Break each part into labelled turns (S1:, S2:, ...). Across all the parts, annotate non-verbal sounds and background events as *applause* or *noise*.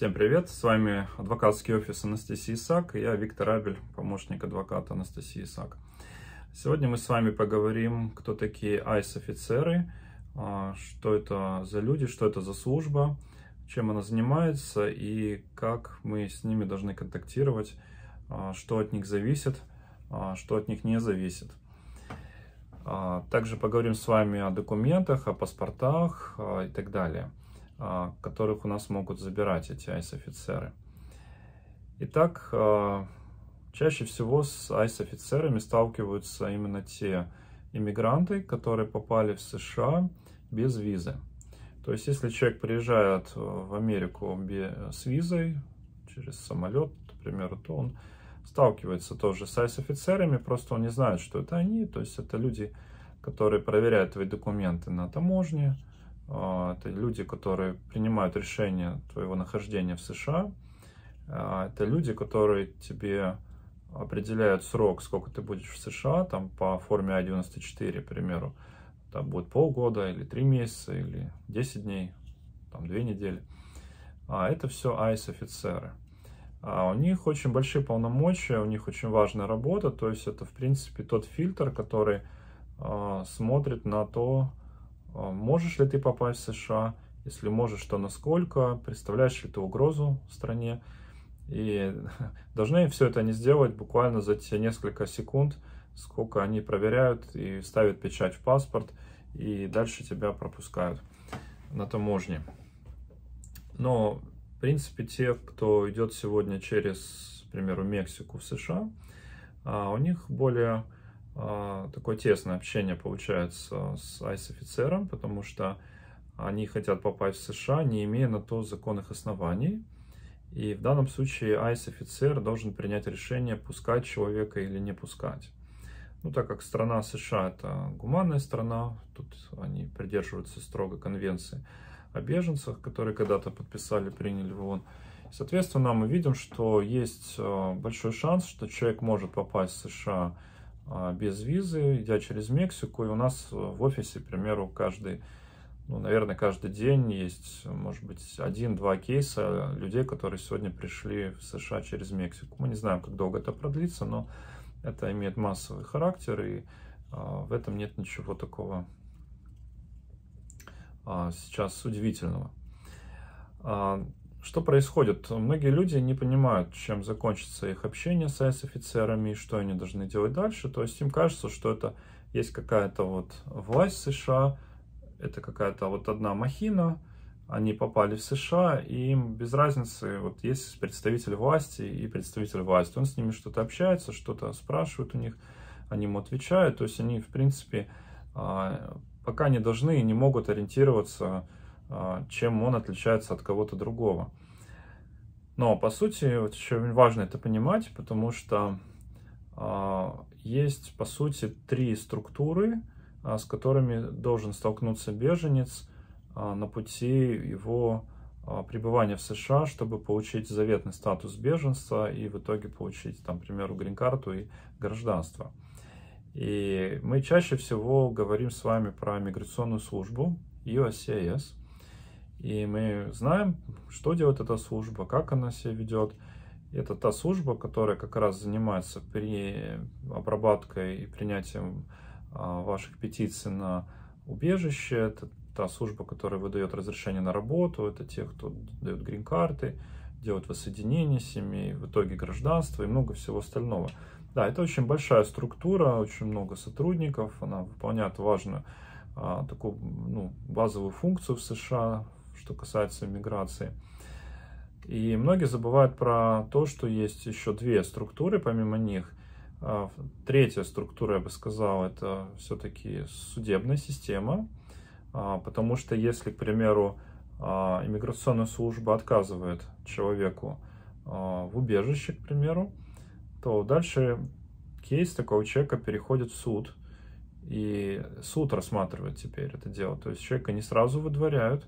S1: Всем привет, с вами адвокатский офис Анастасии Исак, и я Виктор Абель, помощник адвоката Анастасии Исак. Сегодня мы с вами поговорим, кто такие айс-офицеры, а, что это за люди, что это за служба, чем она занимается и как мы с ними должны контактировать, а, что от них зависит, а, что от них не зависит. Также поговорим с вами о документах, о паспортах и так далее. А, которых у нас могут забирать эти айс-офицеры. Итак, а, чаще всего с айс-офицерами сталкиваются именно те иммигранты, которые попали в США без визы. То есть, если человек приезжает в Америку с визой, через самолет, например, то он сталкивается тоже с айс-офицерами, просто он не знает, что это они, то есть это люди, которые проверяют твои документы на таможне, а, это люди, которые принимают решение твоего нахождения в США. А, это люди, которые тебе определяют срок, сколько ты будешь в США, там по форме А-94, к примеру. Там будет полгода или три месяца, или 10 дней, там две недели. А это все айс-офицеры. А у них очень большие полномочия, у них очень важная работа, то есть это, в принципе, тот фильтр, который э, смотрит на то, а, можешь ли ты попасть в США? Если можешь, то насколько? Представляешь ли ты угрозу стране? И *laughs* должны все это они сделать буквально за те несколько секунд, сколько они проверяют и ставят печать в паспорт, и дальше тебя пропускают на таможне. Но, в принципе, те, кто идет сегодня через, к примеру, Мексику в США, а, у них более а, такое тесное общение получается с айс-офицером, потому что они хотят попасть в США, не имея на то законных оснований. И в данном случае айс-офицер должен принять решение, пускать человека или не пускать. Ну, так как страна США – это гуманная страна, тут они придерживаются строго конвенции о беженцах, которые когда-то подписали, приняли в ООН. Соответственно, мы видим, что есть а, большой шанс, что человек может попасть в США – а, без визы, идя через Мексику. И у нас э, в офисе, к примеру, каждый, ну, наверное, каждый день есть, может быть, один-два кейса людей, которые сегодня пришли в США через Мексику. Мы не знаем, как долго это продлится, но это имеет массовый характер, и а, в этом нет ничего такого а, сейчас удивительного. Что происходит? Многие люди не понимают, чем закончится их общение с офицерами и что они должны делать дальше. То есть им кажется, что это есть какая-то вот власть США, это какая-то вот одна махина, они попали в США, и им без разницы, вот есть представитель власти и представитель власти, он с ними что-то общается, что-то спрашивает у них, они ему отвечают, то есть они, в принципе, а, пока не должны и не могут ориентироваться а, чем он отличается от кого-то другого. Но, по сути, вот еще важно это понимать, потому что а, есть, по сути, три структуры, а, с которыми должен столкнуться беженец на пути его пребывания в США, чтобы получить заветный статус беженства и в итоге получить, там, к примеру, грин-карту и гражданство. И мы чаще всего говорим с вами про миграционную службу USCIS, и мы знаем, что делает эта служба, как она себя ведет. Это та служба, которая как раз занимается при обработкой и принятии а, ваших петиций на убежище. Это та служба, которая выдает разрешение на работу. Это те, кто дает грин-карты, делает воссоединение семей, в итоге гражданство и много всего остального. Да, это очень большая структура, очень много сотрудников. Она выполняет важную а, такую ну, базовую функцию в США, что касается миграции. И многие забывают про то, что есть еще две структуры помимо них. А, третья структура, я бы сказал, это все-таки судебная система, а, потому что если, к примеру, а, иммиграционная служба отказывает человеку в убежище, к примеру, то дальше кейс такого человека переходит в суд, и суд рассматривает теперь это дело. То есть человека не сразу выдворяют,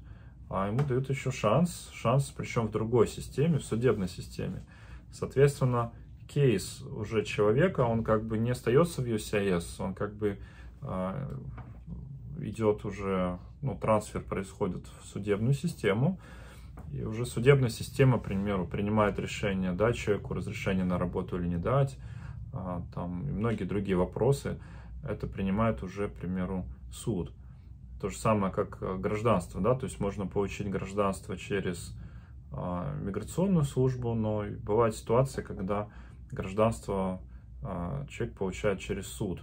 S1: а ему дают еще шанс, шанс причем в другой системе, в судебной системе. Соответственно, кейс уже человека, он как бы не остается в UCIS, он как бы э, а, идет уже, ну, трансфер происходит в судебную систему, и уже судебная система, к примеру, принимает решение, дать человеку разрешение на работу или не дать, э, там, и многие другие вопросы, это принимает уже, к примеру, суд. То же самое, как э, гражданство, да, то есть можно получить гражданство через э, миграционную службу, но бывают ситуации, когда гражданство э, человек получает через суд.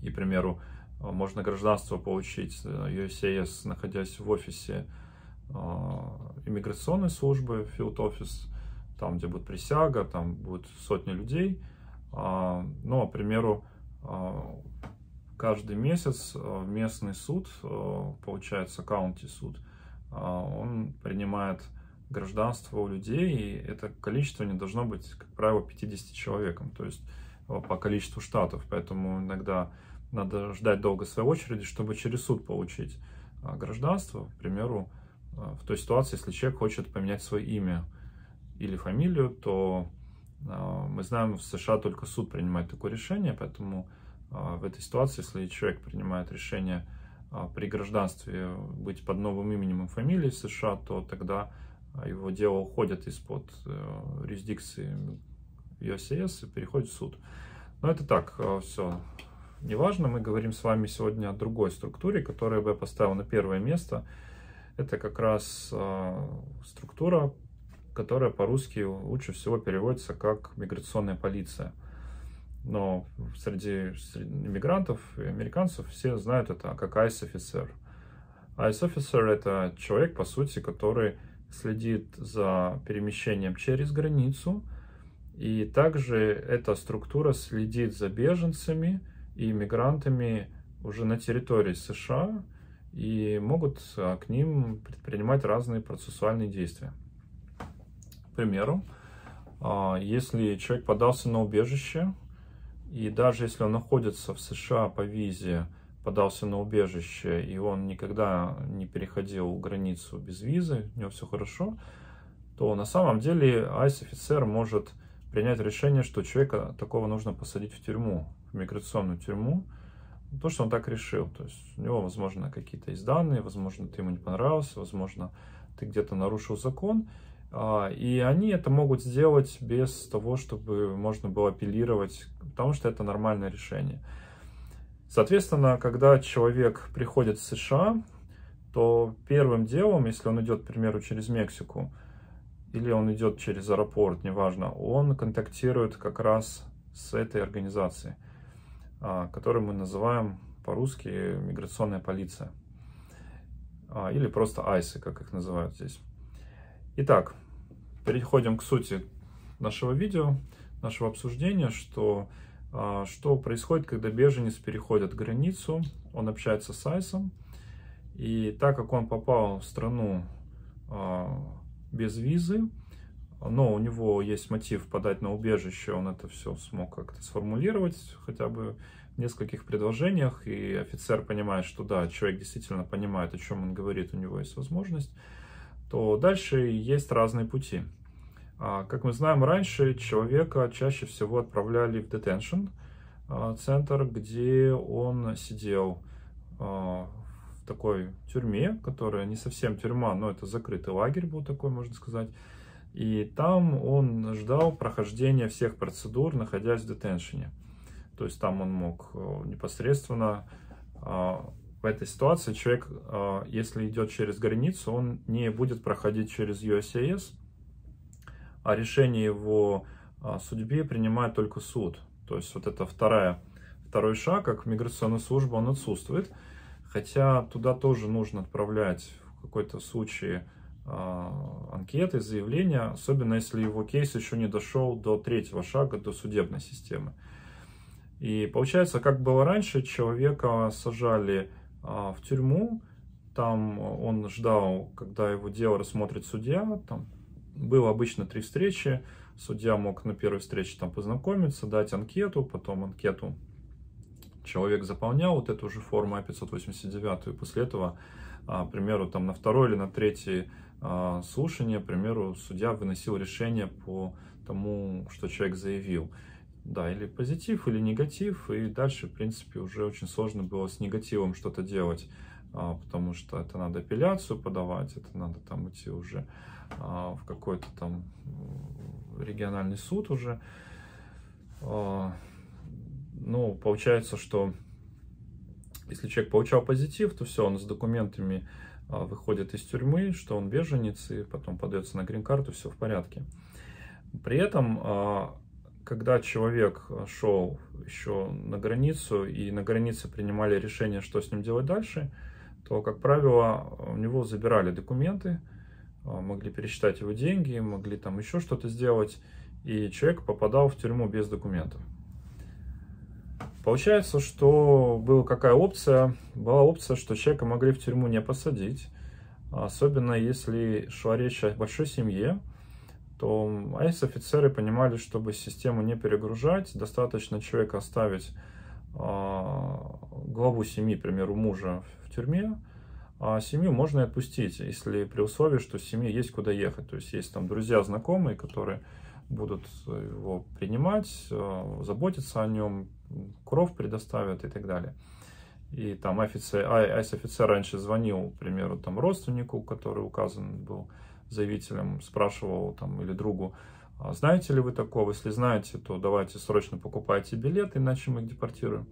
S1: И, к примеру, а, можно гражданство получить USCIS, э, находясь в офисе э, иммиграционной службы, field office, там, где будет присяга, там будут сотни людей. Но, ну, к примеру, каждый месяц э, местный суд, э, получается, каунти-суд, э, он принимает гражданство у людей, и это количество не должно быть, как правило, 50 человеком, то есть по количеству штатов, поэтому иногда надо ждать долго своей очереди, чтобы через суд получить гражданство, к примеру, в той ситуации, если человек хочет поменять свое имя или фамилию, то мы знаем, в США только суд принимает такое решение, поэтому а, в этой ситуации, если человек принимает решение а, при гражданстве быть под новым именем и фамилией США, то тогда а, его дело уходит из-под э, юрисдикции USCIS и переходит в суд. Но это так, э, все неважно. Мы говорим с вами сегодня о другой структуре, которую я поставил на первое место. Это как раз структура, которая по-русски лучше всего переводится как миграционная полиция – но среди, среди мигрантов и американцев все знают это как ICE-офицер. ICE-офицер – это человек, по сути, который следит за перемещением через границу, и также эта структура следит за беженцами и мигрантами уже на территории США и могут а, к ним предпринимать разные процессуальные действия. К примеру, а, если человек подался на убежище, и даже если он находится в США по визе, подался на убежище, и он никогда не переходил границу без визы, у него все хорошо, то на самом деле айс-офицер может принять решение, что человека такого нужно посадить в тюрьму, в миграционную тюрьму, то, что он так решил. То есть у него, возможно, какие-то есть данные, возможно, ты ему не понравился, возможно, ты где-то нарушил закон, а, и они это могут сделать без того, чтобы можно было апеллировать, потому что это нормальное решение. Соответственно, когда человек приходит в США, то первым делом, если он идет, к примеру, через Мексику, или он идет через аэропорт, неважно, он контактирует как раз с этой организацией, а, которую мы называем по-русски миграционная полиция. А, или просто айсы, как их называют здесь. Итак, переходим к сути нашего видео, нашего обсуждения, что, а, что происходит, когда беженец переходит границу, он общается с Айсом, и так как он попал в страну а, без визы, но у него есть мотив подать на убежище, он это все смог как-то сформулировать хотя бы в нескольких предложениях, и офицер понимает, что да, человек действительно понимает, о чем он говорит, у него есть возможность то дальше есть разные пути. А, как мы знаем, раньше человека чаще всего отправляли в detention а, центр, где он сидел а, в такой тюрьме, которая не совсем тюрьма, но это закрытый лагерь был такой, можно сказать. И там он ждал прохождения всех процедур, находясь в детеншене. То есть там он мог э, непосредственно в этой ситуации человек, а, если идет через границу, он не будет проходить через USCIS, а решение его а, судьбе принимает только суд. То есть вот это вторая, второй шаг, как миграционная служба, он отсутствует. Хотя туда тоже нужно отправлять в какой-то случае а, анкеты, заявления, особенно если его кейс еще не дошел до третьего шага, до судебной системы. И получается, как было раньше, человека сажали а, в тюрьму. Там э, он ждал, когда его дело рассмотрит судья. Там было обычно три встречи. Судья мог на первой встрече там познакомиться, дать анкету, потом анкету человек заполнял вот эту же форму А589, и после этого, а, к примеру, там на второй или на третье а, слушание, к примеру, судья выносил решение по тому, что человек заявил. Да, или позитив, или негатив, и дальше, в принципе, уже очень сложно было с негативом что-то делать, а, потому что это надо апелляцию подавать, это надо там идти уже а, в какой-то там региональный суд уже. А, ну, получается, что если человек получал позитив, то все, он с документами выходит из тюрьмы, что он беженец, и потом подается на грин-карту, все в порядке. При этом когда человек э, шел еще на границу, и на границе принимали решение, что с ним делать дальше, то, как правило, у него забирали документы, э, могли пересчитать его деньги, могли там еще что-то сделать, и человек попадал в тюрьму без документов. Получается, что была какая опция? Была опция, что человека могли в тюрьму не посадить, особенно если шла речь о большой семье, то айс-офицеры понимали, чтобы систему не перегружать, достаточно человека оставить а, главу семьи, к примеру, мужа в тюрьме, а семью можно и отпустить, если при условии, что семье есть куда ехать. То есть есть там друзья, знакомые, которые будут его принимать, а, заботиться о нем, кров предоставят и так далее. И там офицер, айс-офицер а раньше звонил, к примеру, там родственнику, который указан был, заявителем спрашивал там или другу, «А знаете ли вы такого? Если знаете, то давайте срочно покупайте билеты, иначе мы их депортируем.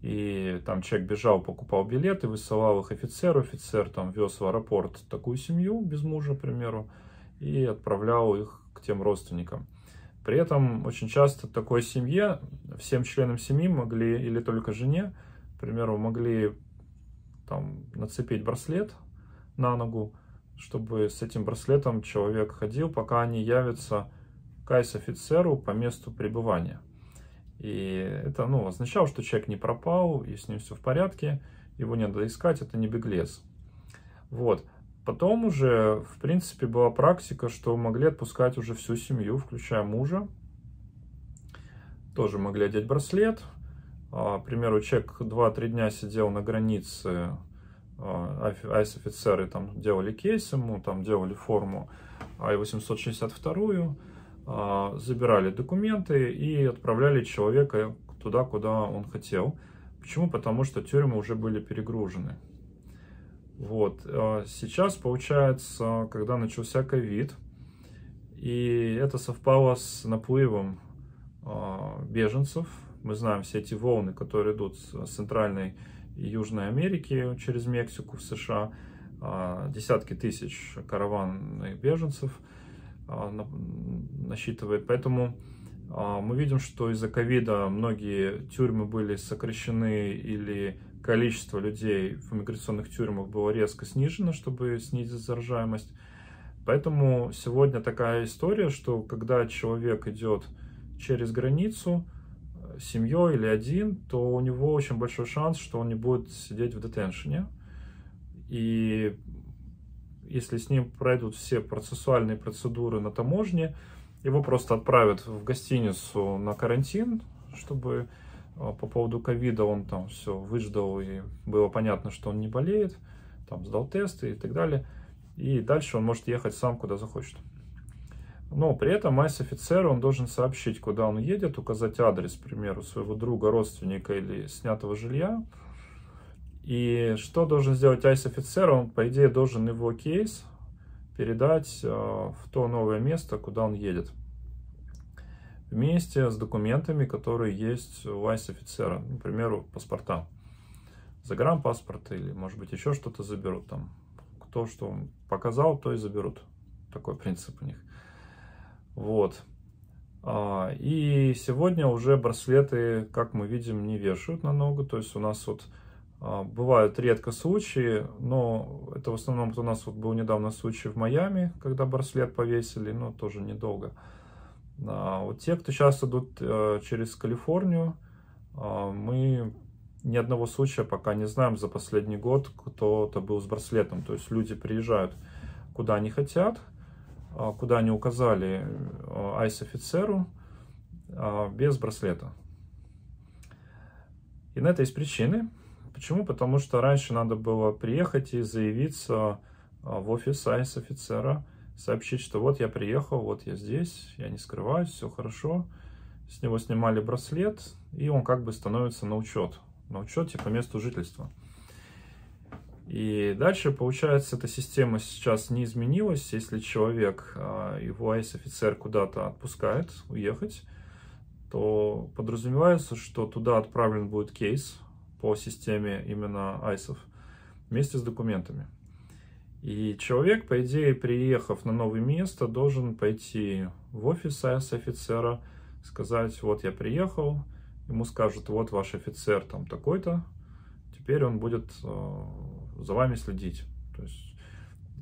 S1: И там человек бежал, покупал билеты, высылал их офицеру, офицер там вез в аэропорт такую семью без мужа, к примеру, и отправлял их к тем родственникам. При этом очень часто такой семье, всем членам семьи могли, или только жене, к примеру, могли там нацепить браслет на ногу, чтобы с этим браслетом человек ходил, пока не явится кайс-офицеру по месту пребывания. И это ну, означало, что человек не пропал, и с ним все в порядке, его не надо искать, это не беглец. Вот. Потом уже, в принципе, была практика, что могли отпускать уже всю семью, включая мужа. Тоже могли одеть браслет. А, к примеру, человек 2-3 дня сидел на границе а, айс-офицеры там делали кейс ему, там делали форму I-862, а, забирали документы и отправляли человека туда, куда он хотел. Почему? Потому что тюрьмы уже были перегружены. Вот. А, сейчас, получается, когда начался ковид, и это совпало с наплывом беженцев, мы знаем все эти волны, которые идут с центральной Южной Америки через Мексику в США, а, десятки тысяч караванных беженцев а, насчитывает. Поэтому а, мы видим, что из-за ковида многие тюрьмы были сокращены или количество людей в миграционных тюрьмах было резко снижено, чтобы снизить заражаемость. Поэтому сегодня такая история, что когда человек идет через границу, семьей или один, то у него очень большой шанс, что он не будет сидеть в детеншене. И если с ним пройдут все процессуальные процедуры на таможне, его просто отправят в гостиницу на карантин, чтобы а, по поводу ковида он там все выждал, и было понятно, что он не болеет, там сдал тесты и так далее. И дальше он может ехать сам, куда захочет. Но при этом айс-офицеру он должен сообщить, куда он едет, указать адрес, к примеру, своего друга, родственника или снятого жилья. И что должен сделать айс-офицер? Он, по идее, должен его кейс передать э, в то новое место, куда он едет. Вместе с документами, которые есть у айс-офицера. Например, паспорта. Загранпаспорт или, может быть, еще что-то заберут там. Кто что показал, то и заберут. Такой *laughs* принцип у них. Вот. А, и сегодня уже браслеты, как мы видим, не вешают на ногу. То есть у нас вот а, бывают редко случаи, но это в основном у нас вот был недавно случай в Майами, когда браслет повесили, но тоже недолго. А, вот те, кто сейчас идут э, через Калифорнию, мы ни одного случая пока не знаем за последний год, кто-то был с браслетом. То есть люди приезжают куда они хотят, а, куда они указали э, айс-офицеру а, без браслета. И на это есть причины. Почему? Потому что раньше надо было приехать и заявиться а, в офис айс-офицера, сообщить, что вот я приехал, вот я здесь, я не скрываюсь, все хорошо. С него снимали браслет, и он как бы становится на учет. На учет типа месту жительства. И дальше, получается, эта система сейчас не изменилась. Если человек, а, его айс-офицер куда-то отпускает уехать, то подразумевается, что туда отправлен будет кейс по системе именно айсов вместе с документами. И человек, по идее, приехав на новое место, должен пойти в офис айс-офицера, сказать, вот я приехал, ему скажут, вот ваш офицер там такой-то, теперь он будет а, за вами следить. То есть,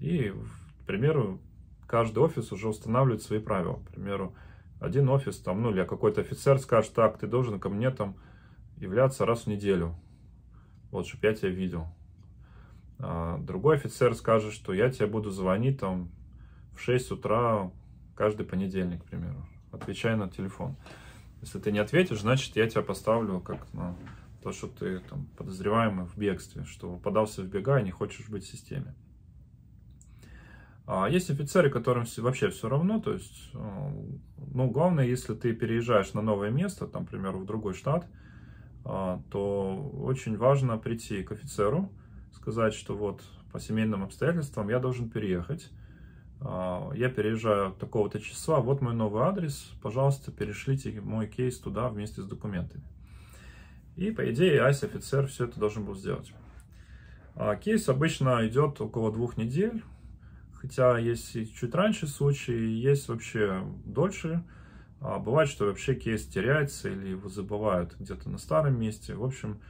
S1: и, к примеру, каждый офис уже устанавливает свои правила. К примеру, один офис, там, ну, или какой-то офицер скажет, так, ты должен ко мне там являться раз в неделю, вот, чтобы я тебя видел. А другой офицер скажет, что я тебе буду звонить там в 6 утра каждый понедельник, к примеру, отвечай на телефон. Если ты не ответишь, значит, я тебя поставлю как на то, что ты там подозреваемый в бегстве, что подался в бега и не хочешь быть в системе. А есть офицеры, которым вообще все равно, то есть, а, ну, главное, если ты переезжаешь на новое место, там, к примеру, в другой штат, а, то очень важно прийти к офицеру, сказать, что вот по семейным обстоятельствам я должен переехать, а, я переезжаю такого-то числа, вот мой новый адрес, пожалуйста, перешлите мой кейс туда вместе с документами. И, по идее, айс офицер все это должен был сделать. А, кейс обычно идет около двух недель, хотя есть и чуть раньше случаи, есть вообще дольше. А, бывает, что вообще кейс теряется или его забывают где-то на старом месте. В общем,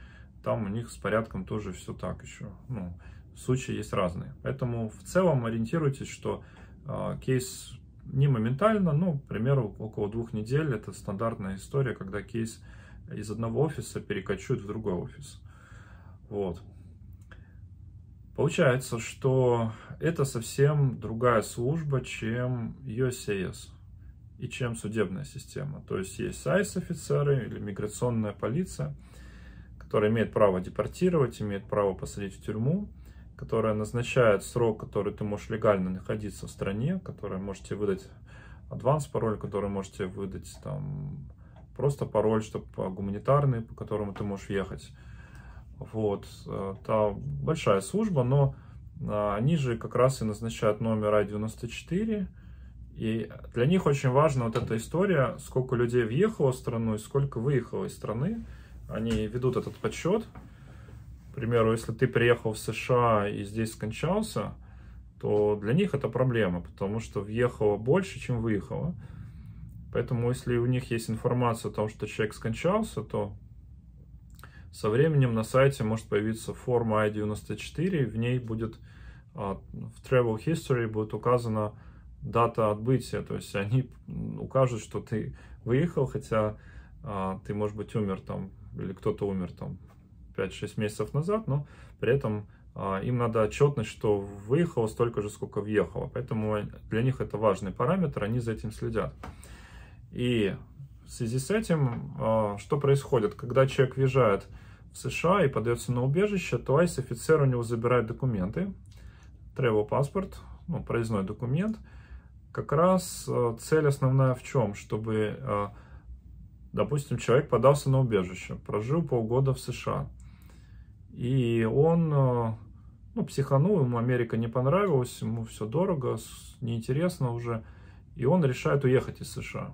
S1: там у них с порядком тоже все так еще. Ну, случаи есть разные. Поэтому в целом ориентируйтесь, что а, кейс не моментально, но, к примеру, около двух недель. Это стандартная история, когда кейс из одного офиса перекочуют в другой офис. Вот. Получается, что это совсем другая служба, чем USCIS и чем судебная система. То есть есть сайс-офицеры или миграционная полиция, которая имеет право депортировать, имеет право посадить в тюрьму, которая назначает срок, который ты можешь легально находиться в стране, который можете выдать адванс пароль, который можете выдать там просто пароль, чтобы а, гуманитарный, по которому ты можешь ехать. Вот, это большая служба, но а, они же как раз и назначают номер А94, и для них очень важна вот эта история, сколько людей въехало в страну и сколько выехало из страны. Они ведут этот подсчет. К примеру, если ты приехал в США и здесь скончался, то для них это проблема, потому что въехало больше, чем выехало. Поэтому, если у них есть информация о том, что человек скончался, то со временем на сайте может появиться форма I-94, в ней будет а, в Travel History будет указана дата отбытия, то есть они укажут, что ты выехал, хотя а, ты, может быть, умер там, или кто-то умер там 5-6 месяцев назад, но при этом а, им надо отчетность, что выехало столько же, сколько въехало. Поэтому для них это важный параметр, они за этим следят. И в связи с этим, а, что происходит? Когда человек въезжает в США и подается на убежище, то айс-офицер у него забирает документы, travel паспорт, ну, проездной документ. Как раз а, цель основная в чем? Чтобы, а, допустим, человек подался на убежище, прожил полгода в США. И он ну, психанул, ему Америка не понравилась, ему все дорого, неинтересно уже. И он решает уехать из США.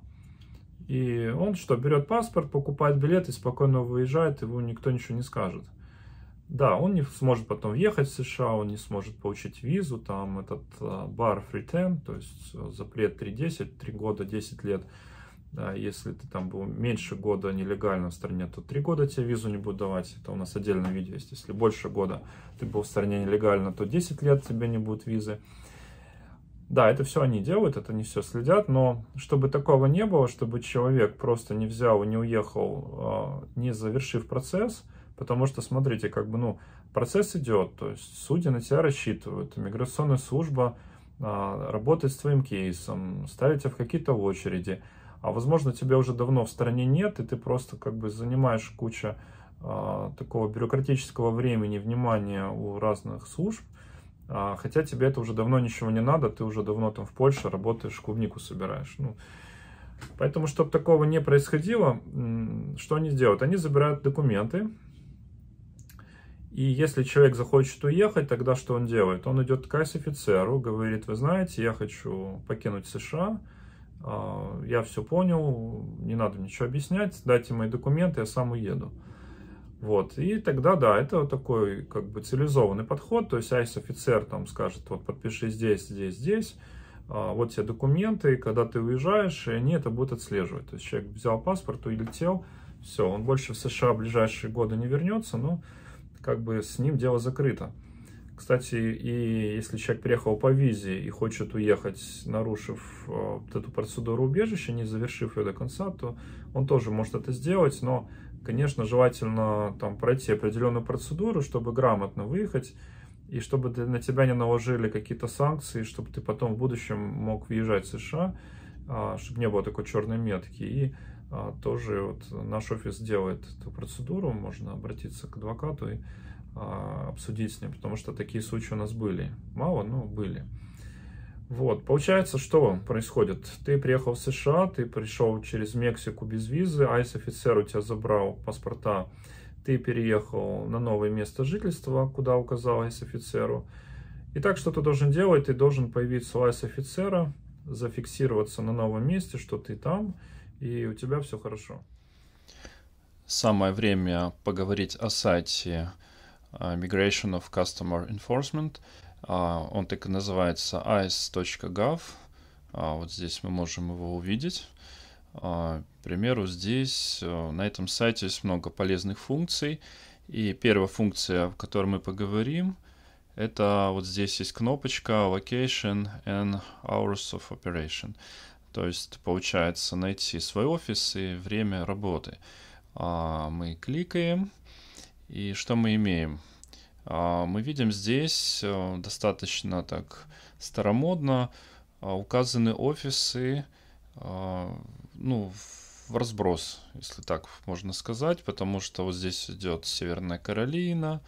S1: И он что, берет паспорт, покупает билет и спокойно выезжает, его никто ничего не скажет. Да, он не сможет потом въехать в США, он не сможет получить визу, там этот э, бар free term, то есть э, запрет 3-10, 3 года, 10 лет. Да, если ты там был меньше года нелегально в стране, то 3 года тебе визу не будут давать, это у нас отдельное видео есть. Если больше года ты был в стране нелегально, то 10 лет тебе не будет визы. Да, это все они делают, это не все следят, но чтобы такого не было, чтобы человек просто не взял не уехал, а, не завершив процесс, потому что, смотрите, как бы, ну, процесс идет, то есть судьи на тебя рассчитывают, миграционная служба а, работает с твоим кейсом, ставит тебя в какие-то очереди, а возможно тебя уже давно в стране нет, и ты просто как бы занимаешь кучу а, такого бюрократического времени, внимания у разных служб, а, хотя тебе это уже давно ничего не надо, ты уже давно там в Польше работаешь, клубнику собираешь. Ну, поэтому, чтобы такого не происходило, что они делают? Они забирают документы, и если человек захочет уехать, тогда что он делает? Он идет к офицеру, говорит, вы знаете, я хочу покинуть США, а, я все понял, не надо ничего объяснять, дайте мои документы, я сам уеду. Вот, и тогда, да, это вот такой как бы цивилизованный подход, то есть айс-офицер там скажет, вот подпиши здесь, здесь, здесь, а, вот все документы, и когда ты уезжаешь, и они это будут отслеживать. То есть человек взял паспорт, улетел, все, он больше в США в ближайшие годы не вернется, но как бы с ним дело закрыто. Кстати, и если человек приехал по визе и хочет уехать, нарушив а, вот эту процедуру убежища, не завершив ее до конца, то он тоже может это сделать, но Конечно, желательно там пройти определенную процедуру, чтобы грамотно выехать, и чтобы на тебя не наложили какие-то санкции, чтобы ты потом в будущем мог въезжать в США, а, чтобы не было такой черной метки. И а, тоже вот наш офис делает эту процедуру, можно обратиться к адвокату и а, обсудить с ним, потому что такие случаи у нас были. Мало, но были. Вот, получается, что происходит? Ты приехал в США, ты пришел через Мексику без визы, айс-офицер у тебя забрал паспорта, ты переехал на новое место жительства, куда указал айс-офицеру. И так, что ты должен делать? Ты должен появиться у айс-офицера, зафиксироваться на новом месте, что ты там, и у тебя все хорошо. Самое время поговорить о сайте э, Migration of Customer Enforcement – а, он так и называется ice.gov. А, вот здесь мы можем его увидеть. А, к примеру, здесь э, на этом сайте есть много полезных функций. И первая функция, о которой мы поговорим, это вот здесь есть кнопочка Location and Hours of Operation. То есть получается найти свой офис и время работы. Мы кликаем. И что мы имеем? А, мы видим здесь э, достаточно так старомодно а, указаны офисы, а, ну, в разброс, если так можно сказать, потому что вот здесь идет Северная Каролина,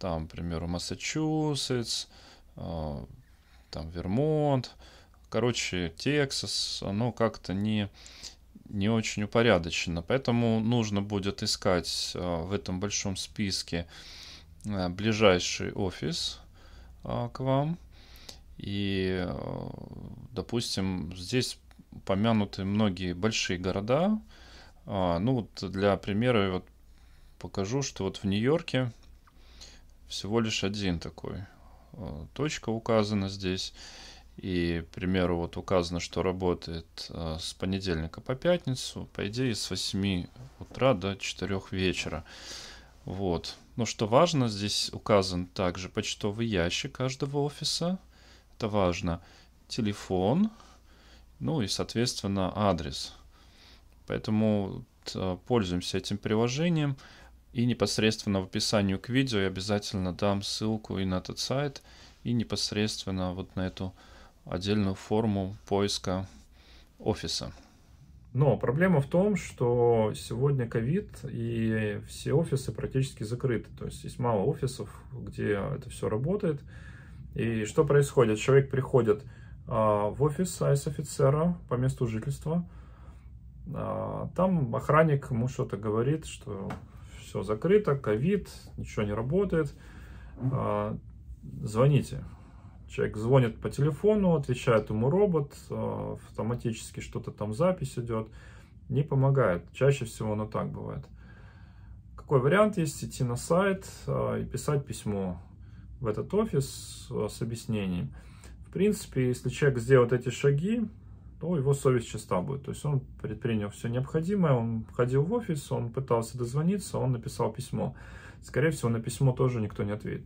S1: там, к примеру, Массачусетс, там Вермонт, короче, Тексас, оно как-то не, не очень упорядочено, поэтому нужно будет искать в этом большом списке Э, ближайший офис э, к вам. И, э, допустим, здесь упомянуты многие большие города. А, ну вот для примера вот покажу, что вот в Нью-Йорке всего лишь один такой точка указана здесь. И, к примеру, вот указано, что работает с понедельника по пятницу, по идее, с 8 утра до 4 вечера. Вот. Но что важно, здесь указан также почтовый ящик каждого офиса. Это важно. Телефон. Ну и, соответственно, адрес. Поэтому э, пользуемся этим приложением. И непосредственно в описании к видео я обязательно дам ссылку и на этот сайт, и непосредственно вот на эту отдельную форму поиска офиса. Но проблема в том, что сегодня ковид, и все офисы практически закрыты. То есть есть мало офисов, где это все работает. И что происходит? Человек приходит а, в офис айс-офицера по месту жительства. А, там охранник ему что-то говорит, что все закрыто, ковид, ничего не работает. А, звоните. Человек звонит по телефону, отвечает ему робот, э, автоматически что-то там запись идет. Не помогает. Чаще всего оно так бывает. Какой вариант есть? Идти на сайт э, и писать письмо в этот офис э, с объяснением. В принципе, если человек сделает эти шаги, то его совесть чиста будет. То есть он предпринял все необходимое, он ходил в офис, он пытался дозвониться, он написал письмо. Скорее всего, на письмо тоже никто не ответит.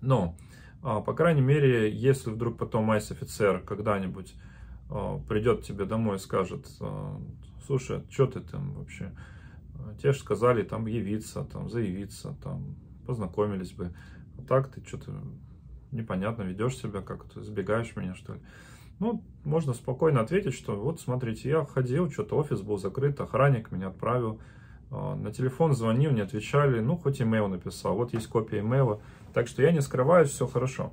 S1: Но а, по крайней мере, если вдруг потом айс-офицер когда-нибудь а, придет тебе домой и скажет, а, слушай, что ты там вообще? те же сказали там явиться, там заявиться, там познакомились бы. А так ты что-то непонятно ведешь себя как-то, избегаешь меня что ли. Ну, можно спокойно ответить, что вот смотрите, я ходил, что-то офис был закрыт, охранник меня отправил, на телефон звонил, не отвечали, ну, хоть имейл написал, вот есть копия имейла, так что я не скрываюсь, все хорошо.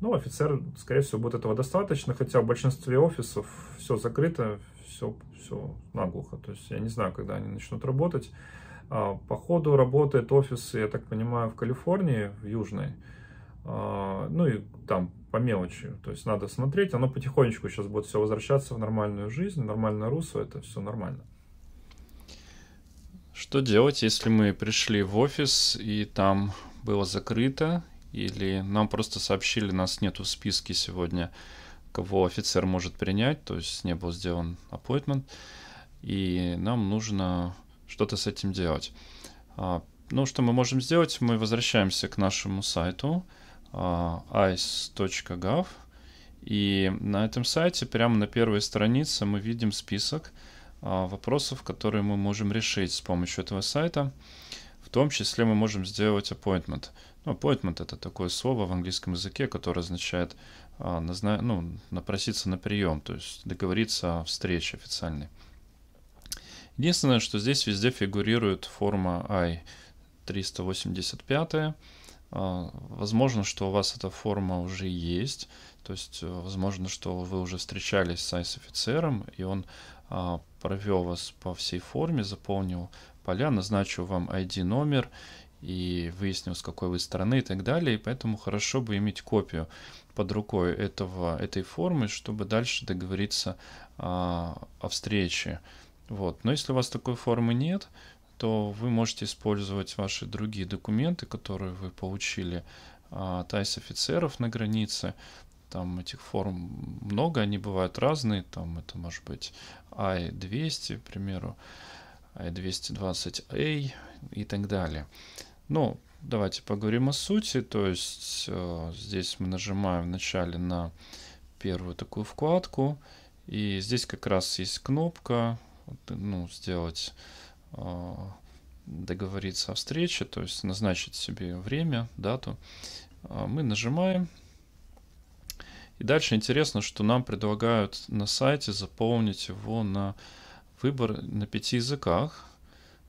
S1: Ну, офицер, скорее всего, будет этого достаточно, хотя в большинстве офисов все закрыто, все, все наглухо. То есть я не знаю, когда они начнут работать. А, по ходу работает офис, я так понимаю, в Калифорнии, в Южной. А, ну и там по мелочи. То есть надо смотреть, оно потихонечку сейчас будет все возвращаться в нормальную жизнь, в нормальное русло, это все нормально. Что делать, если мы пришли в офис и там было закрыто, или нам просто сообщили, нас нету в списке сегодня, кого офицер может принять, то есть не был сделан appointment, и нам нужно что-то с этим делать. А, ну, что мы можем сделать? Мы возвращаемся к нашему сайту а, ice.gov, и на этом сайте прямо на первой странице мы видим список а, вопросов, которые мы можем решить с помощью этого сайта. В том числе мы можем сделать appointment. Ну, appointment это такое слово в английском языке, которое означает а, назна... ну, напроситься на прием, то есть договориться о встрече официальной. Единственное, что здесь везде фигурирует форма I 385. А, возможно, что у вас эта форма уже есть, то есть э, возможно, что вы уже встречались с ICE-офицером, и он а, провел вас по всей форме, заполнил поля, назначу вам ID номер и выясню с какой вы страны и так далее. И поэтому хорошо бы иметь копию под рукой этого, этой формы, чтобы дальше договориться а, о встрече. Вот. Но если у вас такой формы нет, то вы можете использовать ваши другие документы, которые вы получили а, тайс офицеров на границе. Там этих форм много, они бывают разные. Там это может быть I-200, к примеру. А, 220A и так далее. Ну, давайте поговорим о сути. То есть э, здесь мы нажимаем вначале на первую такую вкладку. И здесь как раз есть кнопка ну, сделать э, договориться о встрече, то есть назначить себе время, дату. Э, мы нажимаем. И дальше интересно, что нам предлагают на сайте заполнить его на Выбор на пяти языках.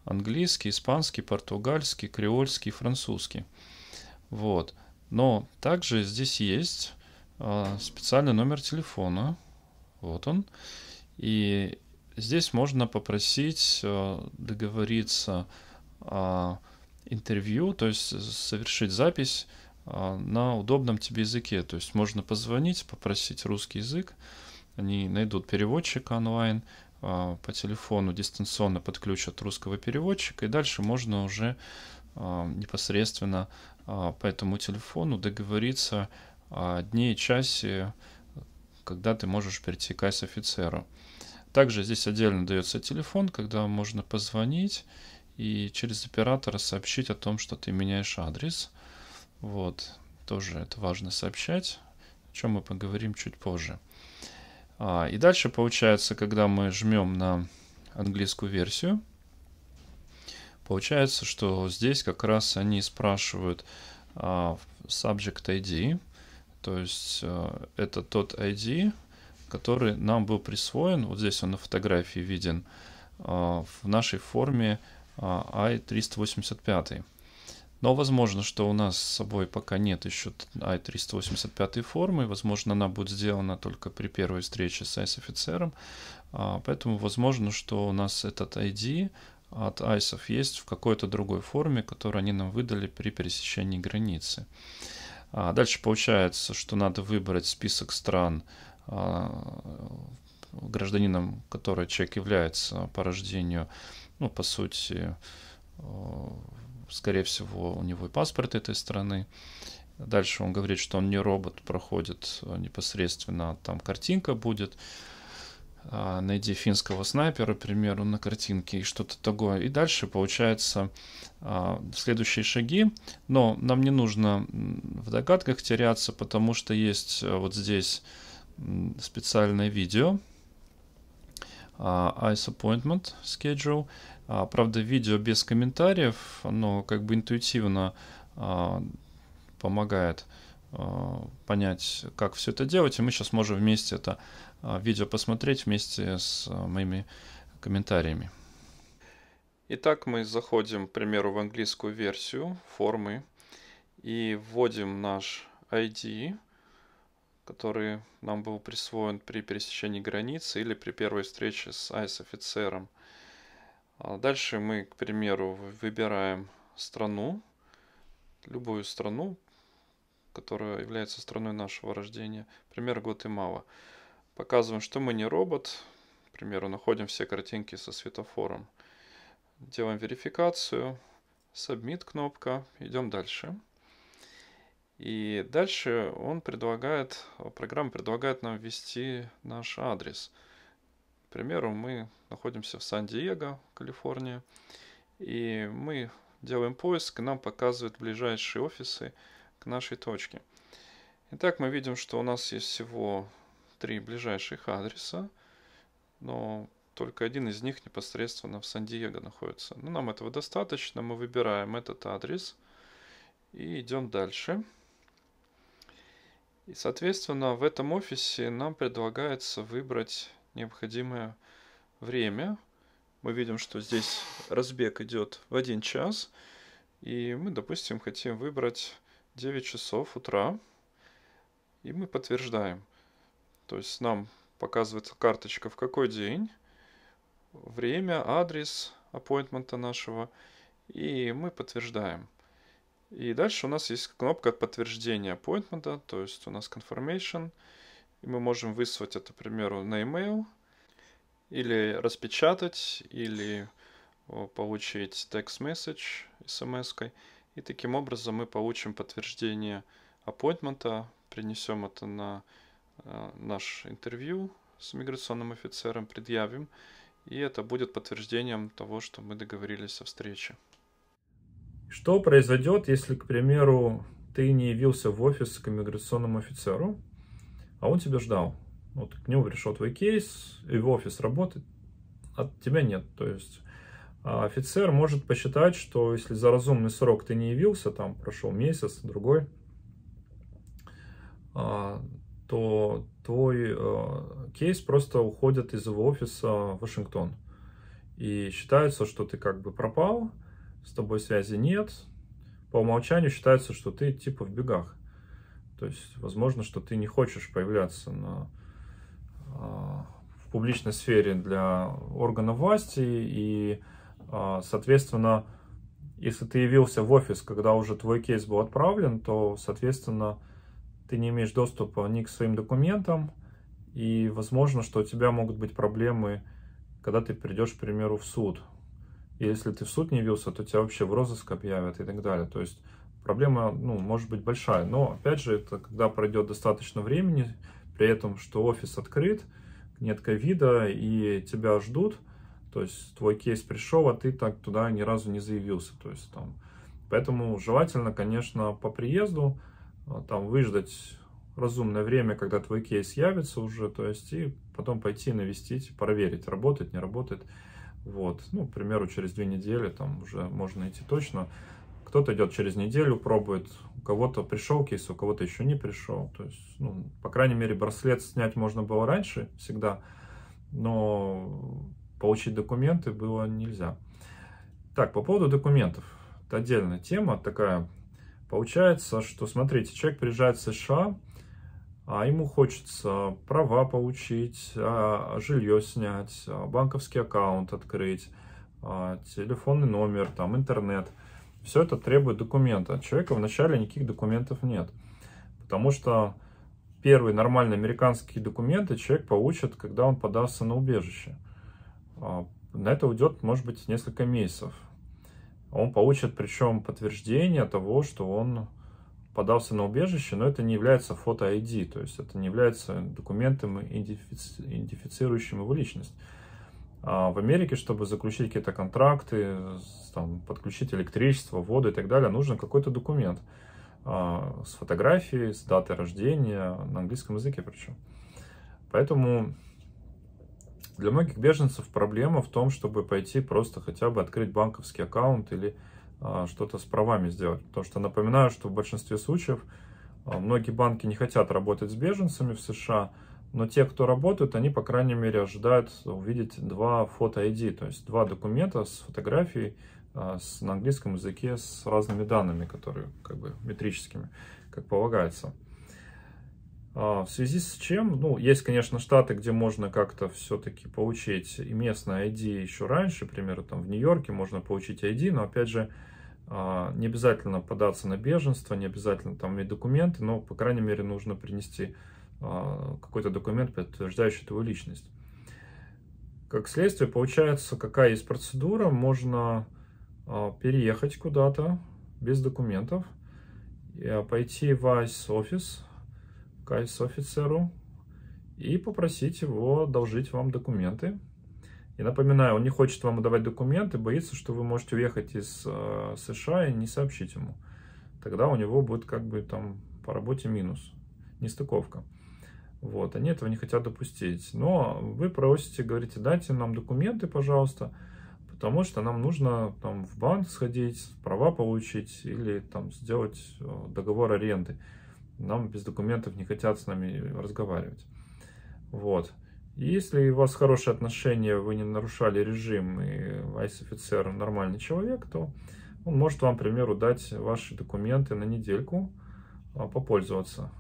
S1: Английский, испанский, португальский, креольский, французский. Вот. Но также здесь есть а, специальный номер телефона. Вот он. И здесь можно попросить а, договориться о интервью, то есть совершить запись а, на удобном тебе языке. То есть можно позвонить, попросить русский язык. Они найдут переводчика онлайн, а, по телефону дистанционно подключат русского переводчика, и дальше можно уже а, непосредственно а, по этому телефону договориться о дне и часе, когда ты можешь перейти к офицеру. Также здесь отдельно дается телефон, когда можно позвонить и через оператора сообщить о том, что ты меняешь адрес. Вот, тоже это важно сообщать, о чем мы поговорим чуть позже. А, и дальше получается, когда мы жмем на английскую версию, получается, что здесь как раз они спрашивают а, subject ID, то есть а, это тот ID, который нам был присвоен, вот здесь он на фотографии виден, а, в нашей форме а, i385. Но возможно, что у нас с собой пока нет еще а, i385 формы, возможно, она будет сделана только при первой встрече с ICE-офицером, а, поэтому возможно, что у нас этот ID от айсов есть в какой-то другой форме, которую они нам выдали при пересечении границы. А, дальше получается, что надо выбрать список стран, гражданином который человек является по рождению, ну, по сути, э, скорее всего, у него и паспорт этой страны. Дальше он говорит, что он не робот, проходит э, непосредственно, там картинка будет. А, найди финского снайпера, к примеру, на картинке и что-то такое. И дальше, получается, а, следующие шаги. Но нам не нужно в догадках теряться, потому что есть э, вот здесь специальное видео. Uh, ICE Appointment Schedule, а, правда, видео без комментариев, оно как бы интуитивно а, помогает а, понять, как все это делать. И мы сейчас можем вместе это а, видео посмотреть вместе с а, моими комментариями. Итак, мы заходим, к примеру, в английскую версию формы и вводим наш ID, который нам был присвоен при пересечении границы или при первой встрече с ICE-офицером. А дальше мы, к примеру, выбираем страну, любую страну, которая является страной нашего рождения. Пример Гватемала. Показываем, что мы не робот. К примеру, находим все картинки со светофором. Делаем верификацию. Submit кнопка. Идем дальше. И дальше он предлагает, программа предлагает нам ввести наш адрес примеру, мы находимся в Сан-Диего, Калифорния, и мы делаем поиск, и нам показывают ближайшие офисы к нашей точке. Итак, мы видим, что у нас есть всего три ближайших адреса, но только один из них непосредственно в Сан-Диего находится. Но ну, нам этого достаточно, мы выбираем этот адрес и идем дальше. И, соответственно, в этом офисе нам предлагается выбрать необходимое время. Мы видим, что здесь разбег идет в 1 час. И мы, допустим, хотим выбрать 9 часов утра. И мы подтверждаем. То есть нам показывается карточка в какой день, время, адрес аппоинтмента нашего. И мы подтверждаем. И дальше у нас есть кнопка подтверждения appointment, то есть у нас confirmation – и мы можем выслать это, к примеру, на e-mail, или распечатать, или получить text message смс -кой. И таким образом мы получим подтверждение аппоинтмента, принесем это на э, наш интервью с миграционным офицером, предъявим, и это будет подтверждением того, что мы договорились о встрече. Что произойдет, если, к примеру, ты не явился в офис к миграционному офицеру, а он тебя ждал. Вот к нему пришел твой кейс, и в офис работает. от тебя нет. То есть а, офицер может посчитать, что если за разумный срок ты не явился, там прошел месяц, другой, а, то твой а, кейс просто уходит из его офиса в Вашингтон. И считается, что ты как бы пропал, с тобой связи нет, по умолчанию считается, что ты типа в бегах. То есть, возможно, что ты не хочешь появляться на, а, в публичной сфере для органов власти, и, а, соответственно, если ты явился в офис, когда уже твой кейс был отправлен, то, соответственно, ты не имеешь доступа ни к своим документам, и возможно, что у тебя могут быть проблемы, когда ты придешь, к примеру, в суд. И если ты в суд не явился, то тебя вообще в розыск объявят и так далее. То есть проблема ну, может быть большая. Но опять же, это когда пройдет достаточно времени, при этом, что офис открыт, нет ковида и тебя ждут, то есть твой кейс пришел, а ты так туда ни разу не заявился. То есть, там, поэтому желательно, конечно, по приезду а, там, выждать разумное время, когда твой кейс явится уже, то есть и потом пойти навестить, проверить, работает, не работает. Вот, ну, к примеру, через две недели там уже можно идти точно. Кто-то идет через неделю, пробует, у кого-то пришел кейс, у кого-то еще не пришел. То есть, ну, по крайней мере, браслет снять можно было раньше всегда, но получить документы было нельзя. Так, по поводу документов. Это отдельная тема такая. Получается, что, смотрите, человек приезжает в США, а ему хочется права получить, а, а жилье снять, а, банковский аккаунт открыть, телефонный номер, там, интернет – все это требует документа. У человека вначале никаких документов нет. Потому что первые нормальные американские документы человек получит, когда он подастся на убежище. А, на это уйдет, может быть, несколько месяцев. Он получит причем подтверждение того, что он подался на убежище, но это не является фото-ID, то есть это не является документом, идентифицирующим его личность. А, в Америке, чтобы заключить какие-то контракты, там, подключить электричество, воду и так далее, нужен какой-то документ а, с фотографией, с датой рождения, на английском языке причем. Поэтому для многих беженцев проблема в том, чтобы пойти просто хотя бы открыть банковский аккаунт или а, что-то с правами сделать. Потому что напоминаю, что в большинстве случаев а, многие банки не хотят работать с беженцами в США, но те, кто работают, они, по крайней мере, ожидают увидеть два фото ID, то есть два документа с фотографией а, с, на английском языке с разными данными, которые как бы метрическими, как полагается. А, в связи с чем, ну, есть, конечно, штаты, где можно как-то все-таки получить и местное ID еще раньше, к примеру, там в Нью-Йорке можно получить ID, но, опять же, а, не обязательно податься на беженство, не обязательно там иметь документы, но, по крайней мере, нужно принести а, какой-то документ, подтверждающий твою личность. Как следствие, получается, какая есть процедура, можно а, переехать куда-то без документов, а, пойти в ICE-офис, к ICE-офицеру и попросить его одолжить вам документы. И напоминаю, он не хочет вам давать документы, боится, что вы можете уехать из США и не сообщить ему. Тогда у него будет как бы там по работе минус, нестыковка. Вот, они этого не хотят допустить. Но вы просите, говорите, дайте нам документы, пожалуйста, потому что нам нужно там в банк сходить, права получить или там сделать э, договор аренды. Нам без документов не хотят с нами разговаривать. Вот. если у вас хорошие отношения, вы не нарушали режим, и айс-офицер нормальный человек, то он может вам, к примеру, дать ваши документы на недельку а, попользоваться.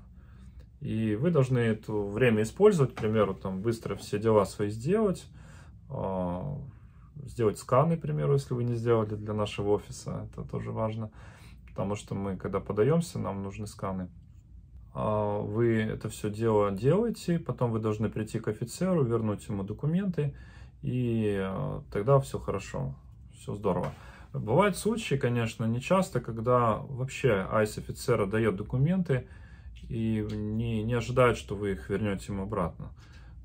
S1: И вы должны это время использовать, к примеру, там быстро все дела свои сделать, а, сделать сканы, к примеру, если вы не сделали для нашего офиса, это тоже важно, потому что мы, когда подаемся, нам нужны сканы. А, вы это все дело делаете, потом вы должны прийти к офицеру, вернуть ему документы, и а, тогда все хорошо, все здорово. Бывают случаи, конечно, не часто, когда вообще айс-офицера дает документы, и не, не ожидает, что вы их вернете им обратно.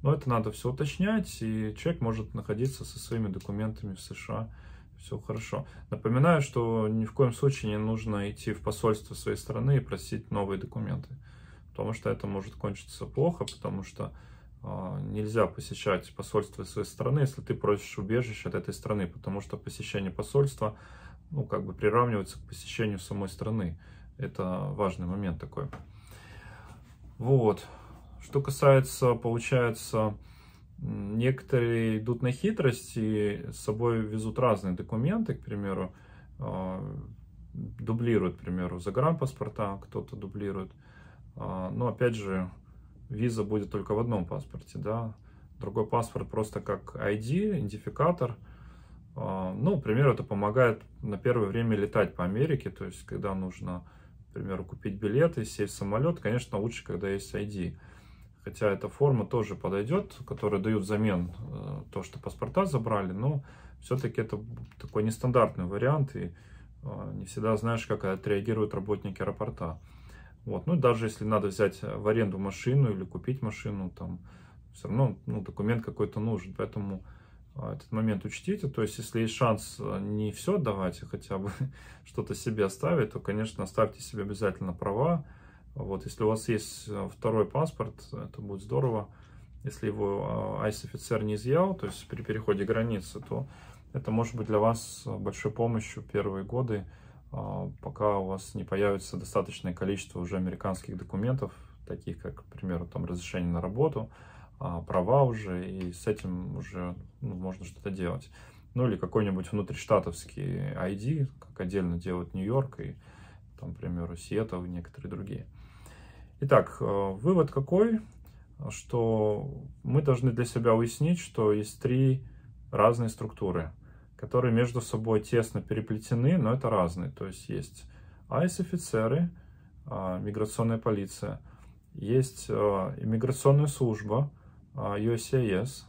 S1: Но это надо все уточнять, и человек может находиться со своими документами в США. Все хорошо. Напоминаю, что ни в коем случае не нужно идти в посольство своей страны и просить новые документы, потому что это может кончиться плохо, потому что э, нельзя посещать посольство своей страны, если ты просишь убежище от этой страны, потому что посещение посольства, ну, как бы приравнивается к посещению самой страны. Это важный момент такой. Вот. Что касается, получается, некоторые идут на хитрость и с собой везут разные документы, к примеру, а, дублируют, к примеру, загранпаспорта, кто-то дублирует. А, но, опять же, виза будет только в одном паспорте, да. Другой паспорт просто как ID, идентификатор. А, ну, к примеру, это помогает на первое время летать по Америке, то есть, когда нужно к примеру, купить билеты, сесть в самолет, конечно, лучше, когда есть ID. Хотя эта форма тоже подойдет, которая дают взамен э, то, что паспорта забрали, но все-таки это такой нестандартный вариант, и э, не всегда знаешь, как отреагируют работники аэропорта. Вот. Ну, даже если надо взять э, в аренду машину или купить машину, там все равно ну, документ какой-то нужен. Поэтому а, этот момент учтите. То есть, если есть шанс э, не все отдавать, а хотя бы *laughs* что-то себе оставить, то, конечно, оставьте себе обязательно права. Вот, если у вас есть э, второй паспорт, это будет здорово. Если его а, айс-офицер не изъял, то есть при переходе границы, то это может быть для вас э, большой помощью первые годы, а, пока у вас не появится достаточное количество уже американских документов, таких как, к примеру, там разрешение на работу, а, права уже, и с этим уже ну, можно что-то делать. Ну или какой-нибудь внутриштатовский ID, как отдельно делают Нью-Йорк и, там, к примеру, Сиэтл и некоторые другие. Итак, э, вывод какой? Что мы должны для себя уяснить, что есть три разные структуры, которые между собой тесно переплетены, но это разные. То есть есть ICE-офицеры, а, миграционная полиция, есть а, иммиграционная служба, а, USCIS,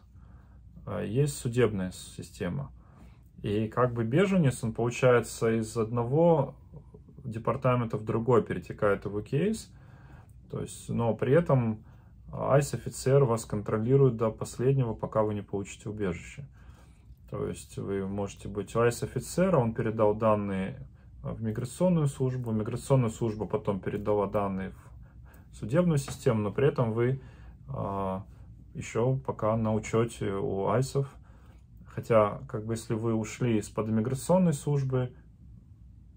S1: а, есть судебная система. И как бы беженец, он получается из одного департамента в другой перетекает его кейс. То есть, но при этом ICE-офицер вас контролирует до последнего, пока вы не получите убежище. То есть вы можете быть ICE-офицера, он передал данные в миграционную службу, миграционная служба потом передала данные в судебную систему, но при этом вы а, еще пока на учете у айсов. Хотя, как бы, если вы ушли из-под миграционной службы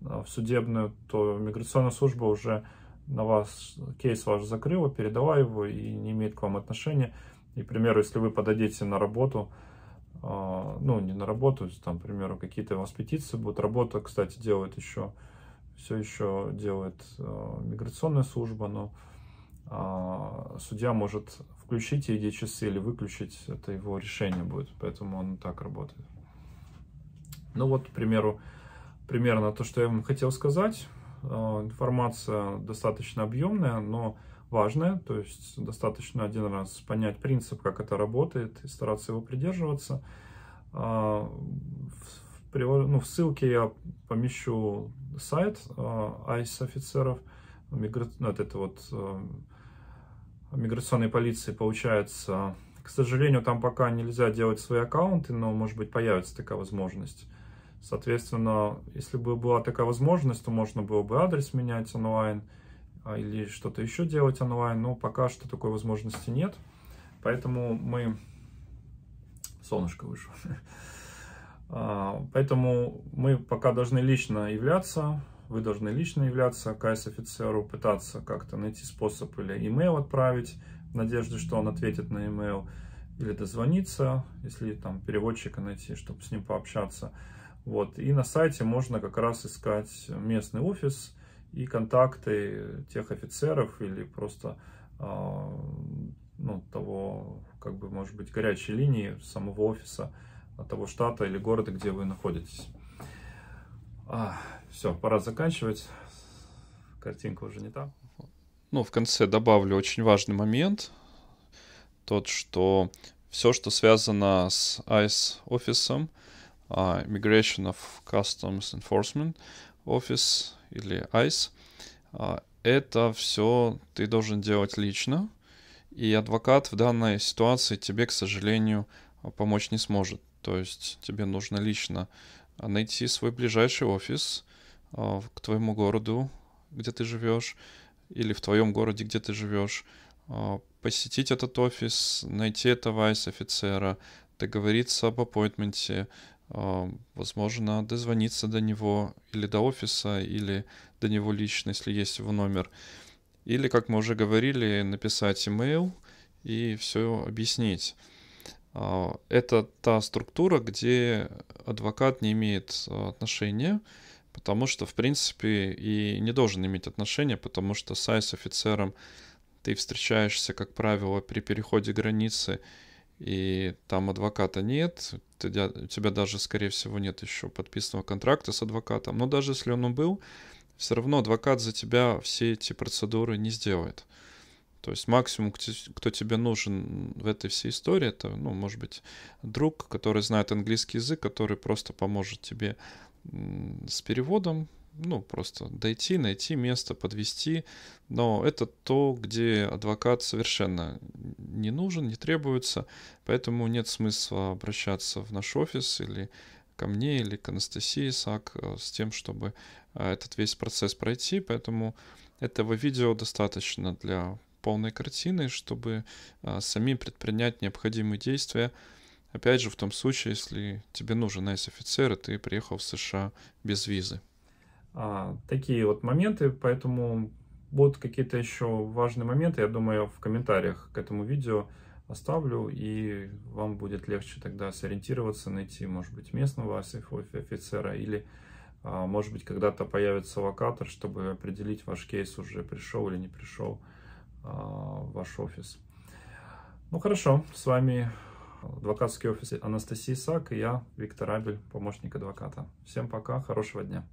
S1: э, в судебную, то миграционная служба уже на вас кейс ваш закрыла, передала его и не имеет к вам отношения. И, к примеру, если вы подадите на работу, э, ну, не на работу, там, к примеру, какие-то у вас петиции будут. Работа, кстати, делает еще, все еще делает э, миграционная служба, но а, судья может включить ED часы или выключить, это его решение будет, поэтому он так работает. Ну вот, к примеру, примерно то, что я вам хотел сказать. Э, информация достаточно объемная, но важная, то есть достаточно один раз понять принцип, как это работает, и стараться его придерживаться. Э, ну, в ссылке я помещу сайт э, айс офицеров, мигра... ну, вот это вот миграционной полиции получается. К сожалению, там пока нельзя делать свои аккаунты, но, может быть, появится такая возможность. Соответственно, если бы была такая возможность, то можно было бы адрес менять онлайн а, или что-то еще делать онлайн, но пока что такой возможности нет. Поэтому мы... Солнышко вышло. *laughs* А, поэтому мы пока должны лично являться вы должны лично являться кайс офицеру пытаться как-то найти способ или имейл отправить, в надежде, что он ответит на имейл, или дозвониться, если там переводчика найти, чтобы с ним пообщаться. Вот. И на сайте можно как раз искать местный офис и контакты тех офицеров или просто а, ну, того, как бы, может быть, горячей линии самого офиса, того штата или города, где вы находитесь. А, все, пора заканчивать. Картинка уже не та. Ну, в конце добавлю очень важный момент. Тот, что все, что связано с ICE офисом, uh, а, Migration of Customs Enforcement Office или ICE, uh, это все ты должен делать лично. И адвокат в данной ситуации тебе, к сожалению, помочь не сможет. То есть тебе нужно лично а найти свой ближайший офис а, к твоему городу, где ты живешь, или в твоем городе, где ты живешь, а, посетить этот офис, найти этого айс-офицера, договориться об аппоинтменте, возможно, дозвониться до него или до офиса, или до него лично, если есть его номер. Или, как мы уже говорили, написать имейл и все объяснить. А, это та структура, где адвокат не имеет а, отношения, потому что, в принципе, и не должен иметь отношения, потому что с офицером ты встречаешься, как правило, при переходе границы, и там адвоката нет, у тебя даже, скорее всего, нет еще подписанного контракта с адвокатом, но даже если он был, все равно адвокат за тебя все эти процедуры не сделает. То есть максимум, кто тебе нужен в этой всей истории, это, ну, может быть, друг, который знает английский язык, который просто поможет тебе с переводом, ну, просто дойти, найти место, подвести. Но это то, где адвокат совершенно не нужен, не требуется, поэтому нет смысла обращаться в наш офис или ко мне, или к Анастасии Сак э, с тем, чтобы э, этот весь процесс пройти. Поэтому этого видео достаточно для полной картины, чтобы а, самим предпринять необходимые действия. Опять же, в том случае, если тебе нужен айс-офицер, и ты приехал в США без визы. А, такие вот моменты, поэтому вот какие-то еще важные моменты, я думаю, в комментариях к этому видео оставлю, и вам будет легче тогда сориентироваться, найти, может быть, местного офицера, или, а, может быть, когда-то появится локатор, чтобы определить, ваш кейс уже пришел или не пришел. А, ваш офис. Ну хорошо, с вами адвокатский офис Анастасии Сак и я, Виктор Абель, помощник адвоката. Всем пока, хорошего дня.